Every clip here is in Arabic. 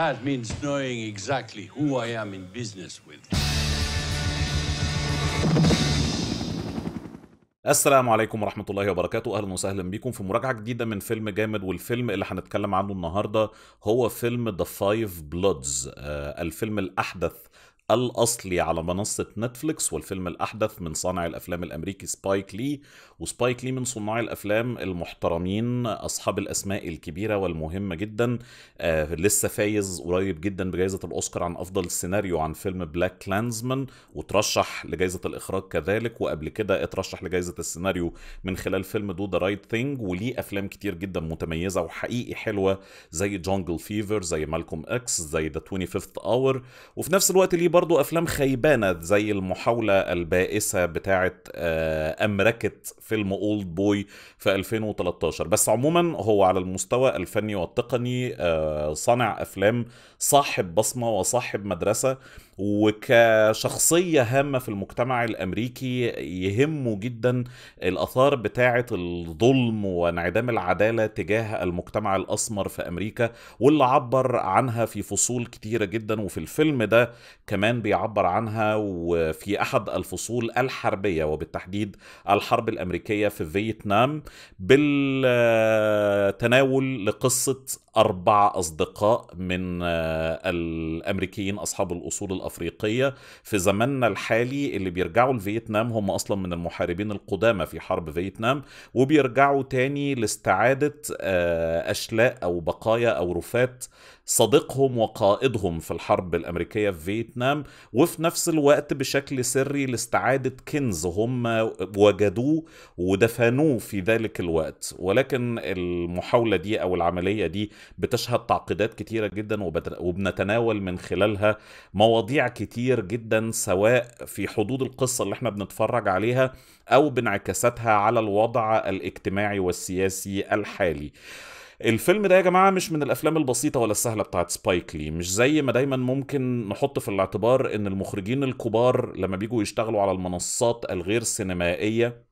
That means knowing exactly who I am in business with. السلام عليكم ورحمة الله وبركاته أهلا وسهلا بيكم في مراجعة جديدة من فيلم جامد والفيلم اللي هنتكلم عنه النهاردة هو فيلم The Five Bloods آه، الفيلم الأحدث الأصلي على منصة نتفليكس والفيلم الأحدث من صانع الأفلام الأمريكي سبايك لي وسبايك لي من صناع الأفلام المحترمين أصحاب الأسماء الكبيرة والمهمة جدا آه لسه فايز قريب جدا بجائزة الأوسكار عن أفضل سيناريو عن فيلم بلاك كلانزمان وترشح لجائزة الإخراج كذلك وقبل كده اترشح لجائزة السيناريو من خلال فيلم دو ذا رايت ثينج وليه أفلام كتير جدا متميزة وحقيقي حلوة زي جونجل فيفر زي مالكوم اكس زي ذا 25 اور وفي نفس الوقت ليه برضو أفلام خيبانة زي المحاولة البائسة بتاعة آه، أمركة فيلم أولد بوي في 2013 بس عموما هو على المستوى الفني والتقني آه، صنع أفلام صاحب بصمة وصاحب مدرسة وكشخصية هامة في المجتمع الأمريكي يهمه جدا الأثار بتاعة الظلم وانعدام العدالة تجاه المجتمع الأسمر في أمريكا واللي عبر عنها في فصول كتيرة جدا وفي الفيلم ده كمان بيعبر عنها وفي أحد الفصول الحربية وبالتحديد الحرب الأمريكية في فيتنام بالتناول لقصة أربع أصدقاء من الأمريكيين أصحاب الأصول الأفريقية في زماننا الحالي اللي بيرجعوا لفيتنام هم أصلا من المحاربين القدامى في حرب فيتنام وبيرجعوا تاني لاستعادة آه، أشلاء أو بقايا أو رفات صديقهم وقائدهم في الحرب الأمريكية في فيتنام وفي نفس الوقت بشكل سري لاستعادة كنز هم وجدوه ودفنوه في ذلك الوقت ولكن المحاولة دي أو العملية دي بتشهد تعقيدات كتيرة جدا وبنتناول من خلالها مواضيع مواضيع كتير جدا سواء في حدود القصة اللي احنا بنتفرج عليها أو بانعكاساتها على الوضع الاجتماعي والسياسي الحالي الفيلم ده يا جماعه مش من الافلام البسيطه ولا السهله بتاعت سبايك لي مش زي ما دايما ممكن نحط في الاعتبار ان المخرجين الكبار لما بيجوا يشتغلوا على المنصات الغير سينمائيه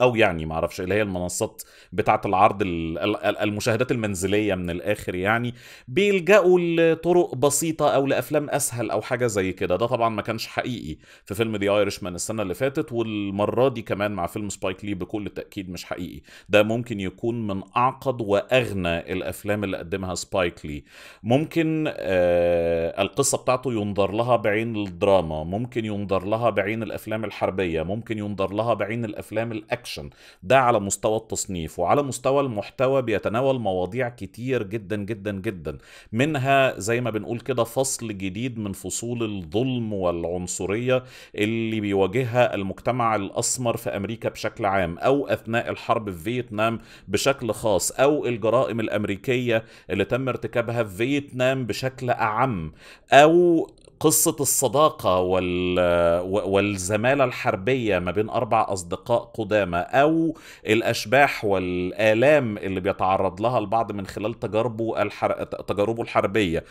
او يعني ما اعرفش اللي هي المنصات بتاعه العرض المشاهدات المنزليه من الاخر يعني بيلجأوا لطرق بسيطه او لافلام اسهل او حاجه زي كده ده طبعا ما كانش حقيقي في فيلم ذا ايرشمان السنه اللي فاتت والمره دي كمان مع فيلم سبايك لي بكل تاكيد مش حقيقي ده ممكن يكون من اعقد واغنى الافلام اللي قدمها سبايك لي ممكن آه القصه بتاعته ينظر لها بعين الدراما ممكن ينظر لها بعين الافلام الحربيه ممكن ينظر لها بعين الافلام الاكشن اكشن ده على مستوى التصنيف وعلى مستوى المحتوى بيتناول مواضيع كتير جدا جدا جدا منها زي ما بنقول كده فصل جديد من فصول الظلم والعنصريه اللي بيواجهها المجتمع الاسمر في امريكا بشكل عام او اثناء الحرب في فيتنام بشكل خاص او الجرائم الامريكيه اللي تم ارتكابها في فيتنام بشكل اعم او قصة الصداقة وال... والزمالة الحربية ما بين أربع أصدقاء قدامى أو الأشباح والآلام اللي بيتعرض لها البعض من خلال تجاربه الحر... تجاربه الحربية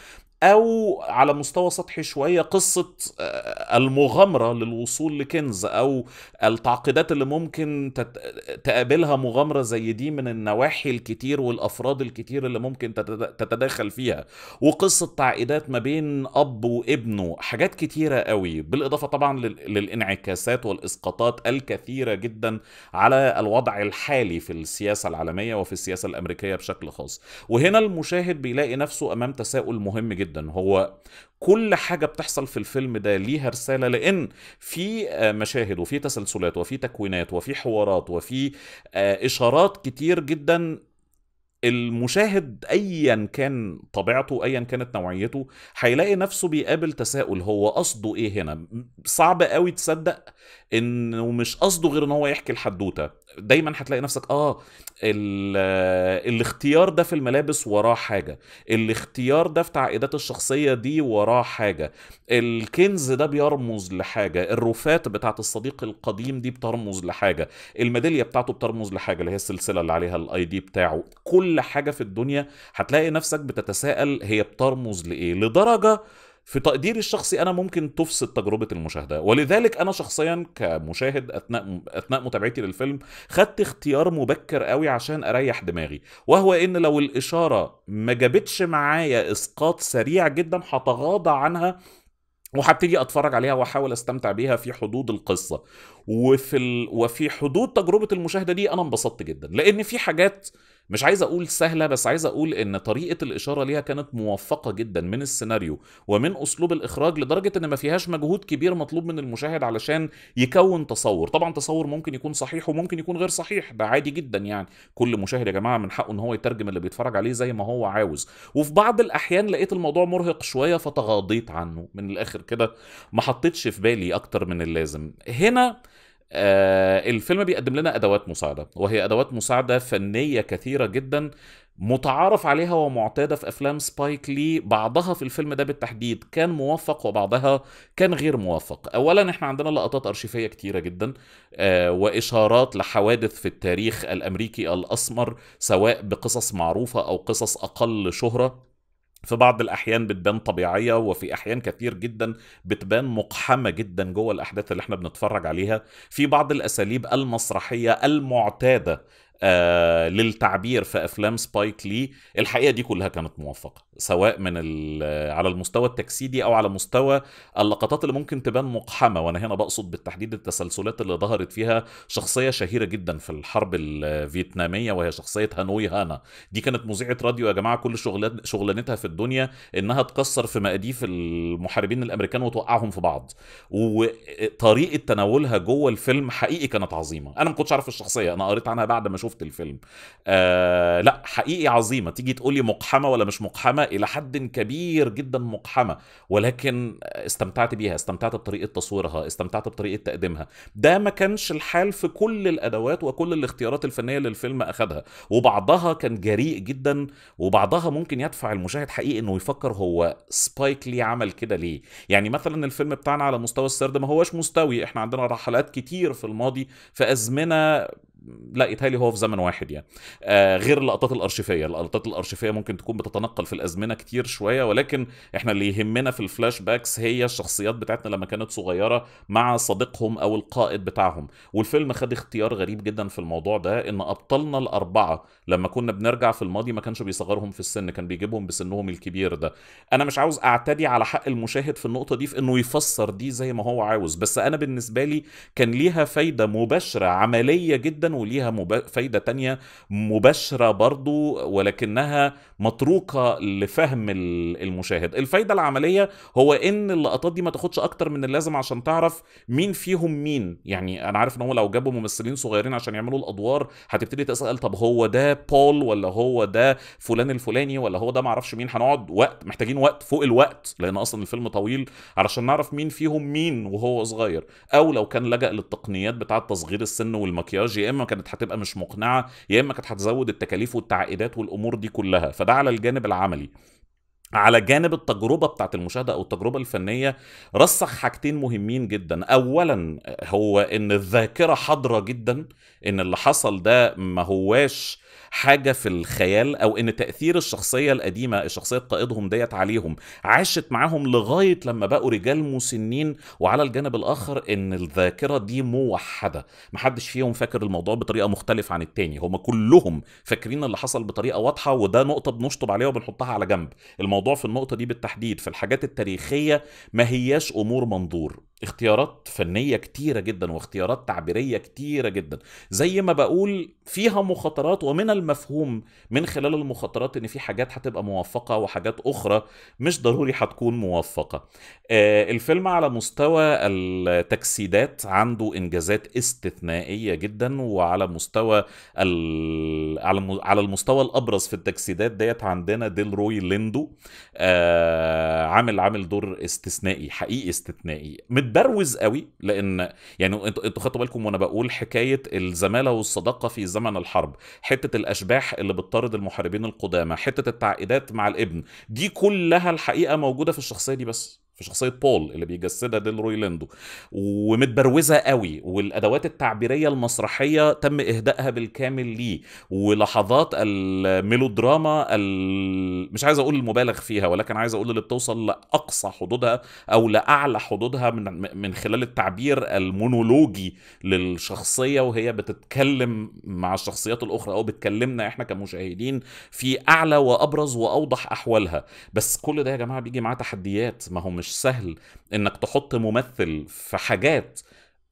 او على مستوى سطحي شويه قصه آه، المغامره للوصول لكنز او التعقيدات اللي ممكن تقابلها مغامره زي دي من النواحي الكتير والافراد الكتير اللي ممكن تتداخل فيها وقصه تعقيدات ما بين اب وابنه حاجات كتيره قوي بالاضافه طبعا للانعكاسات والاسقاطات الكثيره جدا على الوضع الحالي في السياسه العالميه وفي السياسه الامريكيه بشكل خاص وهنا المشاهد بيلاقي نفسه امام تساؤل مهم جدا جدا هو كل حاجة بتحصل في الفيلم ده ليها رسالة لأن في آه، مشاهد وفي تسلسلات وفي تكوينات وفي حوارات وفي آه، إشارات كتير جدا المشاهد ايا كان طبيعته ايا كانت نوعيته هيلاقي نفسه بيقابل تساؤل هو قصده ايه هنا صعب قوي تصدق انه مش قصده غير ان هو يحكي الحدوته دايما هتلاقي نفسك اه الاختيار ده في الملابس وراه حاجه الاختيار ده في تعقيدات الشخصيه دي وراه حاجه الكنز ده بيرمز لحاجه الرفات بتاعه الصديق القديم دي بترمز لحاجه الميداليه بتاعته بترمز لحاجه اللي هي السلسله اللي عليها الاي دي بتاعه كل حاجه في الدنيا هتلاقي نفسك بتتساءل هي بترمز لايه لدرجه في تقديري الشخصي انا ممكن تفسد تجربه المشاهده ولذلك انا شخصيا كمشاهد اثناء اثناء متابعتي للفيلم خدت اختيار مبكر قوي عشان اريح دماغي وهو ان لو الاشاره ما جابتش معايا اسقاط سريع جدا هتغاضى عنها وهبتدي اتفرج عليها واحاول استمتع بيها في حدود القصه وفي ال... وفي حدود تجربه المشاهده دي انا انبسطت جدا لان في حاجات مش عايز اقول سهله بس عايز اقول ان طريقه الاشاره ليها كانت موفقه جدا من السيناريو ومن اسلوب الاخراج لدرجه ان ما فيهاش مجهود كبير مطلوب من المشاهد علشان يكون تصور طبعا تصور ممكن يكون صحيح وممكن يكون غير صحيح ده عادي جدا يعني كل مشاهد يا جماعه من حقه ان هو يترجم اللي بيتفرج عليه زي ما هو عاوز وفي بعض الاحيان لقيت الموضوع مرهق شويه فتغاضيت عنه من الاخر كده ما حطيتش في بالي اكتر من اللازم هنا آه الفيلم بيقدم لنا ادوات مساعده وهي ادوات مساعده فنيه كثيره جدا متعارف عليها ومعتاده في افلام سبايك لي بعضها في الفيلم ده بالتحديد كان موفق وبعضها كان غير موفق اولا احنا عندنا لقطات ارشيفيه كتيره جدا آه واشارات لحوادث في التاريخ الامريكي الاسمر سواء بقصص معروفه او قصص اقل شهره في بعض الأحيان بتبان طبيعية وفي أحيان كتير جدا بتبان مقحمة جدا جوه الأحداث اللي احنا بنتفرج عليها في بعض الأساليب المسرحية المعتادة آه، للتعبير في افلام سبايك لي الحقيقه دي كلها كانت موفقه سواء من آه، على المستوى التجسيدي او على مستوى اللقطات اللي ممكن تبان مقحمه وانا هنا بقصد بالتحديد التسلسلات اللي ظهرت فيها شخصيه شهيره جدا في الحرب الفيتناميه وهي شخصيه هانوي هانا دي كانت مذيعه راديو يا جماعه كل شغلانتها في الدنيا انها تكسر في مقاديف المحاربين الامريكان وتوقعهم في بعض وطريقه تناولها جوه الفيلم حقيقي كانت عظيمه انا ما كنتش اعرف الشخصيه انا قريت عنها بعد ما شفت شفت الفيلم آه لا حقيقي عظيمه تيجي تقولي مقحمه ولا مش مقحمه الى حد كبير جدا مقحمه ولكن استمتعت بيها استمتعت بطريقه تصويرها استمتعت بطريقه تقديمها ده ما كانش الحال في كل الادوات وكل الاختيارات الفنيه اللي الفيلم اخذها وبعضها كان جريء جدا وبعضها ممكن يدفع المشاهد حقيقي انه يفكر هو سبايك لي عمل كده ليه يعني مثلا الفيلم بتاعنا على مستوى السرد ما هوش مستوي احنا عندنا رحلات كتير في الماضي في ازمنه لا يتهيألي هو في زمن واحد يعني آه غير اللقطات الارشيفيه اللقطات الارشيفيه ممكن تكون بتتنقل في الازمنه كتير شويه ولكن احنا اللي يهمنا في الفلاش باكس هي الشخصيات بتاعتنا لما كانت صغيره مع صديقهم او القائد بتاعهم والفيلم خد اختيار غريب جدا في الموضوع ده ان ابطالنا الاربعه لما كنا بنرجع في الماضي ما كانش بيصغرهم في السن كان بيجيبهم بسنهم الكبير ده انا مش عاوز اعتدي على حق المشاهد في النقطه دي في انه يفسر دي زي ما هو عاوز بس انا بالنسبه لي كان ليها فايده مباشره عمليه جدا وليها مب... فايدة تانية مباشرة برضو ولكنها متروكة لفهم المشاهد الفايدة العملية هو ان اللقطات دي ما تاخدش اكتر من اللازم عشان تعرف مين فيهم مين يعني انا عارف ان هو لو جابوا ممثلين صغيرين عشان يعملوا الادوار هتبتدي تسال طب هو ده بول ولا هو ده فلان الفلاني ولا هو ده معرفش مين هنقعد وقت محتاجين وقت فوق الوقت لان اصلا الفيلم طويل علشان نعرف مين فيهم مين وهو صغير او لو كان لجأ للتقنيات بتاعه تصغير السن والمكياج يا اما كانت هتبقى مش مقنعه يا اما كانت هتزود التكاليف والتعقيدات والامور دي كلها فده على الجانب العملي على جانب التجربة بتاعت المشاهدة أو التجربة الفنية رسخ حاجتين مهمين جدا أولا هو أن الذاكرة حاضرة جدا أن اللي حصل ده ما هواش حاجه في الخيال او ان تاثير الشخصيه القديمه الشخصيه قائدهم ديت عليهم عاشت معاهم لغايه لما بقوا رجال مسنين وعلى الجانب الاخر ان الذاكره دي موحده محدش فيهم فاكر الموضوع بطريقه مختلفه عن التاني هم كلهم فاكرين اللي حصل بطريقه واضحه وده نقطه بنشطب عليها وبنحطها على جنب الموضوع في النقطه دي بالتحديد في الحاجات التاريخيه ما هياش امور منظور اختيارات فنيه كتيره جدا واختيارات تعبيريه كتيره جدا زي ما بقول فيها مخاطرات ومن المفهوم من خلال المخاطرات ان في حاجات هتبقى موفقه وحاجات اخرى مش ضروري هتكون موفقه آه، الفيلم على مستوى التجسيدات عنده انجازات استثنائيه جدا وعلى مستوى على المستوى الابرز في التجسيدات ديت عندنا ديل روي ليندو آه، عامل عامل دور استثنائي حقيقي استثنائي بروز قوي لان يعني انتوا انتوا خدتوا بالكم وانا بقول حكايه الزماله والصداقه في زمن الحرب حته الاشباح اللي بتطارد المحاربين القدامى حته التعقيدات مع الابن دي كلها الحقيقه موجوده في الشخصيه دي بس في شخصيه بول اللي بيجسدها ديلروي ليندو ومتبروزه قوي والادوات التعبيريه المسرحيه تم اهدائها بالكامل ليه ولحظات الميلودراما ال... مش عايز اقول المبالغ فيها ولكن عايز اقول اللي بتوصل لاقصى حدودها او لاعلى حدودها من من خلال التعبير المونولوجي للشخصيه وهي بتتكلم مع الشخصيات الاخرى او بتكلمنا احنا كمشاهدين في اعلى وابرز واوضح احوالها بس كل ده يا جماعه بيجي معاه تحديات ما هم مش سهل انك تحط ممثل في حاجات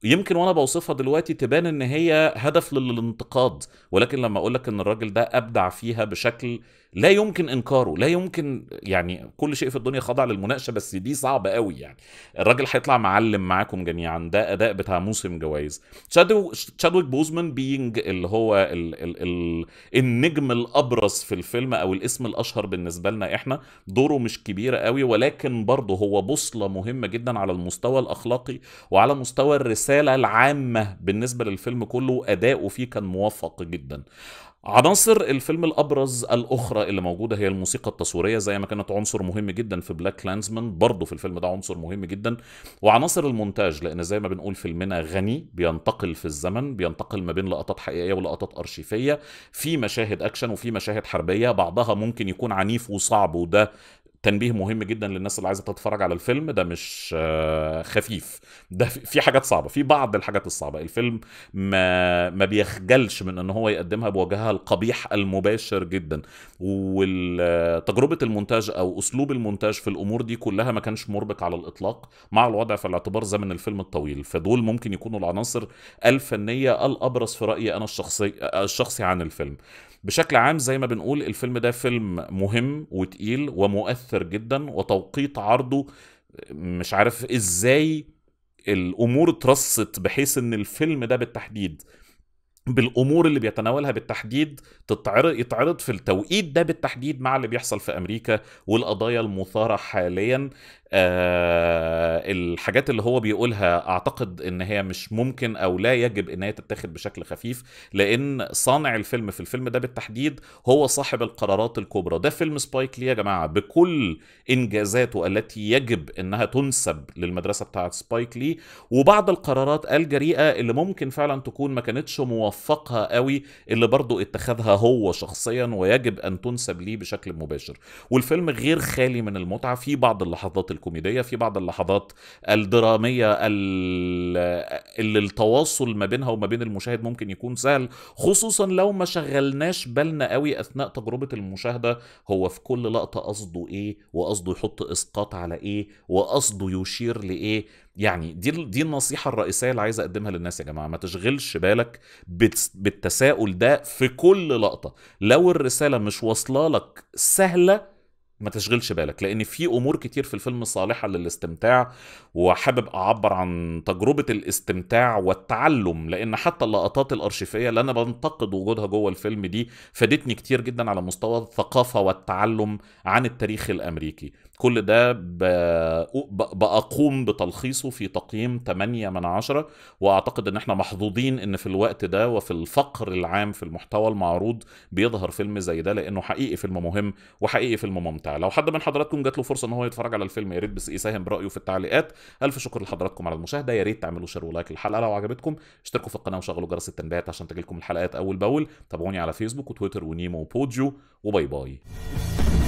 يمكن وانا بوصفها دلوقتي تبان ان هي هدف للانتقاد ولكن لما اقولك ان الراجل ده ابدع فيها بشكل لا يمكن انكاره لا يمكن يعني كل شيء في الدنيا خاضع للمناقشه بس دي صعبه قوي يعني الراجل هيطلع معلم معاكم جميعا ده اداء بتاع موسم جوائز تشادو تشادويك بوزمان بينج اللي هو ال ال ال النجم الابرز في الفيلم او الاسم الاشهر بالنسبه لنا احنا دوره مش كبير قوي ولكن برضه هو بوصله مهمه جدا على المستوى الاخلاقي وعلى مستوى الرساله العامه بالنسبه للفيلم كله اداؤه فيه كان موفق جدا عناصر الفيلم الابرز الاخرى اللي موجوده هي الموسيقى التصويريه زي ما كانت عنصر مهم جدا في بلاك لانزمان برضه في الفيلم ده عنصر مهم جدا وعناصر المونتاج لان زي ما بنقول فيلمنا غني بينتقل في الزمن بينتقل ما بين لقطات حقيقيه ولقطات ارشيفيه في مشاهد اكشن وفي مشاهد حربيه بعضها ممكن يكون عنيف وصعب وده تنبيه مهم جدا للناس اللي عايزه تتفرج على الفيلم ده مش آه، خفيف ده في حاجات صعبه في بعض الحاجات الصعبه الفيلم ما ما بيخجلش من ان هو يقدمها بوجهها القبيح المباشر جدا وتجربه المونتاج او اسلوب المونتاج في الامور دي كلها ما كانش مربك على الاطلاق مع الوضع في الاعتبار زمن الفيلم الطويل فدول ممكن يكونوا العناصر الفنيه الابرز في رايي انا الشخصي الشخصي عن الفيلم بشكل عام زي ما بنقول الفيلم ده فيلم مهم وتقيل ومؤثر جدا وتوقيت عرضه مش عارف ازاي الامور اترصت بحيث ان الفيلم ده بالتحديد بالامور اللي بيتناولها بالتحديد تتعرض يتعرض في التوقيت ده بالتحديد مع اللي بيحصل في امريكا والقضايا المثاره حاليا آه الحاجات اللي هو بيقولها اعتقد ان هي مش ممكن او لا يجب ان هي تتاخد بشكل خفيف لان صانع الفيلم في الفيلم ده بالتحديد هو صاحب القرارات الكبرى ده فيلم سبايك لي يا جماعه بكل انجازاته التي يجب انها تنسب للمدرسه بتاعه سبايك لي وبعض القرارات الجريئه اللي ممكن فعلا تكون ما كانتش موفقه قوي اللي برضه اتخذها هو شخصيا ويجب ان تنسب ليه بشكل مباشر والفيلم غير خالي من المتعه في بعض اللحظات الكوميديه في بعض اللحظات الدراميه اللي التواصل ما بينها وما بين المشاهد ممكن يكون سهل خصوصا لو ما شغلناش بالنا قوي اثناء تجربه المشاهده هو في كل لقطه قصده ايه وقصده يحط اسقاط على ايه وقصده يشير لايه يعني دي دي النصيحه الرئيسيه اللي عايز اقدمها للناس يا جماعه ما تشغلش بالك بالتساؤل ده في كل لقطه لو الرساله مش واصله لك سهله ما تشغلش بالك لان في امور كتير في الفيلم صالحه للاستمتاع وحابب اعبر عن تجربه الاستمتاع والتعلم لان حتى اللقطات الارشيفيه اللي انا بنتقد وجودها جوه الفيلم دي فادتني كتير جدا على مستوى الثقافه والتعلم عن التاريخ الامريكي كل ده بأقوم بتلخيصه في تقييم 8 من 10 وأعتقد إن احنا محظوظين إن في الوقت ده وفي الفقر العام في المحتوى المعروض بيظهر فيلم زي ده لأنه حقيقي فيلم مهم وحقيقي فيلم ممتع وبتاع لو حد من حضراتكم جات له فرصه ان هو يتفرج على الفيلم يا ريت بس يساهم برايه في التعليقات الف شكر لحضراتكم على المشاهده يا ريت تعملوا شير ولايك للحلقه لو عجبتكم اشتركوا في القناه وشغلوا جرس التنبيهات عشان تجيلكم الحلقات اول باول تابعوني على فيسبوك وتويتر ونيمو وبوديو وباي باي